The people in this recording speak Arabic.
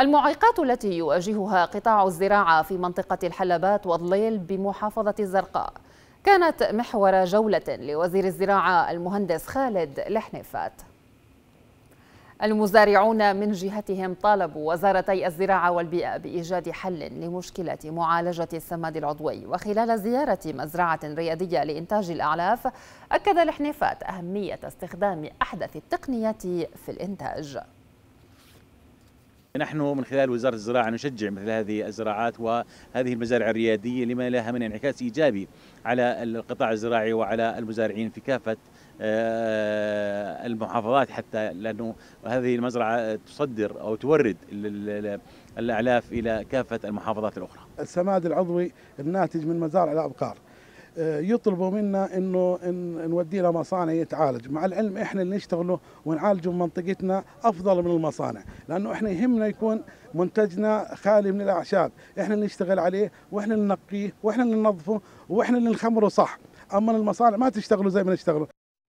المعيقات التي يواجهها قطاع الزراعة في منطقة الحلبات والضليل بمحافظة الزرقاء كانت محور جولة لوزير الزراعة المهندس خالد لحنيفات المزارعون من جهتهم طالبوا وزارتي الزراعة والبيئة بإيجاد حل لمشكلة معالجة السماد العضوي وخلال زيارة مزرعة ريادية لإنتاج الأعلاف أكد الحنيفات أهمية استخدام أحدث التقنيات في الإنتاج نحن من خلال وزارة الزراعة نشجع مثل هذه الزراعات وهذه المزارع الريادية لما لها من انعكاس إيجابي على القطاع الزراعي وعلى المزارعين في كافة آه، المحافظات حتى لأنه هذه المزرعة تصدر أو تورد الأعلاف إلى كافة المحافظات الأخرى السماد العضوي الناتج من مزارع الأبقار آه، يطلبوا منا انه إن نودي لها مصانع يتعالج مع العلم احنا اللي نشتغله ونعالجه بمنطقتنا افضل من المصانع لانه احنا يهمنا يكون منتجنا خالي من الاعشاب احنا اللي نشتغل عليه واحنا اللي ننقيه واحنا اللي ننظفه واحنا اللي نخمره صح اما المصانع ما تشتغلوا زي ما نشتغله